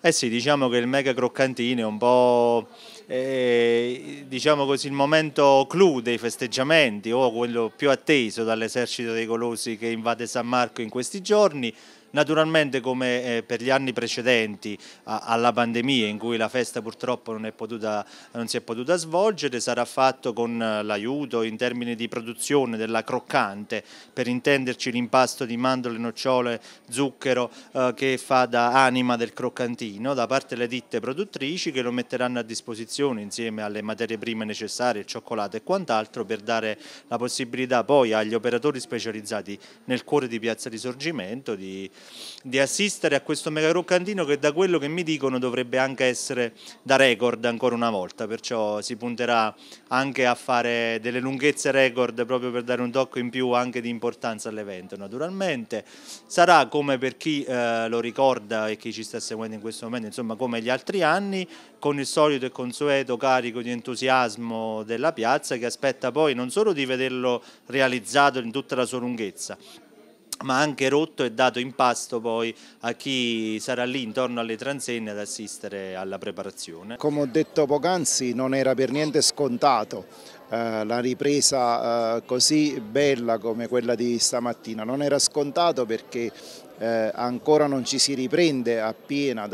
Eh sì, diciamo che il mega croccantino è un po' eh, diciamo così, il momento clou dei festeggiamenti o quello più atteso dall'esercito dei colossi che invade San Marco in questi giorni. Naturalmente come eh, per gli anni precedenti alla pandemia in cui la festa purtroppo non, potuta, non si è potuta svolgere sarà fatto con eh, l'aiuto in termini di produzione della croccante per intenderci l'impasto di mandorle, nocciole, zucchero eh, che fa da anima del croccantino da parte delle ditte produttrici che lo metteranno a disposizione insieme alle materie prime necessarie, il cioccolato e quant'altro per dare la possibilità poi agli operatori specializzati nel cuore di Piazza Risorgimento di di assistere a questo mega croccantino che da quello che mi dicono dovrebbe anche essere da record ancora una volta, perciò si punterà anche a fare delle lunghezze record proprio per dare un tocco in più anche di importanza all'evento naturalmente. Sarà come per chi eh, lo ricorda e chi ci sta seguendo in questo momento, insomma come gli altri anni, con il solito e consueto carico di entusiasmo della piazza che aspetta poi non solo di vederlo realizzato in tutta la sua lunghezza, ma anche rotto e dato in pasto poi a chi sarà lì intorno alle transenne ad assistere alla preparazione. Come ho detto poc'anzi non era per niente scontato eh, la ripresa eh, così bella come quella di stamattina. Non era scontato perché eh, ancora non ci si riprende appieno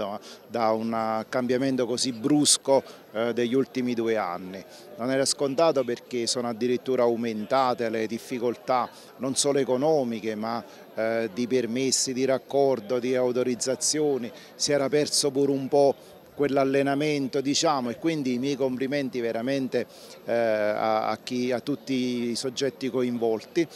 da, un cambiamento così brusco degli ultimi due anni. Non era scontato perché sono addirittura aumentate le difficoltà non solo economiche ma di permessi, di raccordo, di autorizzazioni, si era perso pure un po' quell'allenamento diciamo e quindi i miei complimenti veramente eh, a, a, chi, a tutti i soggetti coinvolti.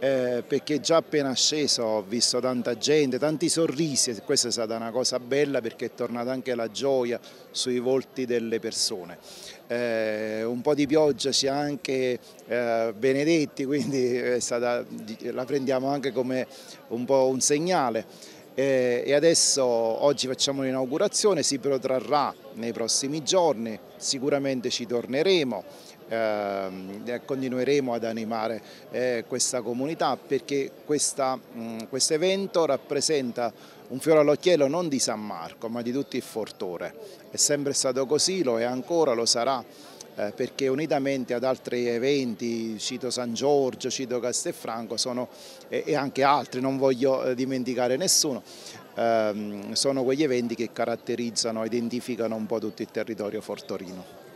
Eh, perché già appena sceso ho visto tanta gente, tanti sorrisi e questa è stata una cosa bella perché è tornata anche la gioia sui volti delle persone. Eh, un po' di pioggia ci ha anche eh, Benedetti, quindi stata, la prendiamo anche come un po' un segnale. Eh, e adesso oggi facciamo l'inaugurazione, si protrarrà nei prossimi giorni, sicuramente ci torneremo, eh, continueremo ad animare eh, questa comunità perché mm, questo evento rappresenta un fiore all'occhiello non di San Marco ma di tutti il Fortore. È sempre stato così, lo è ancora, lo sarà eh, perché unitamente ad altri eventi, cito San Giorgio, cito Castelfranco sono, e, e anche altri, non voglio eh, dimenticare nessuno, ehm, sono quegli eventi che caratterizzano, identificano un po' tutto il territorio fortorino.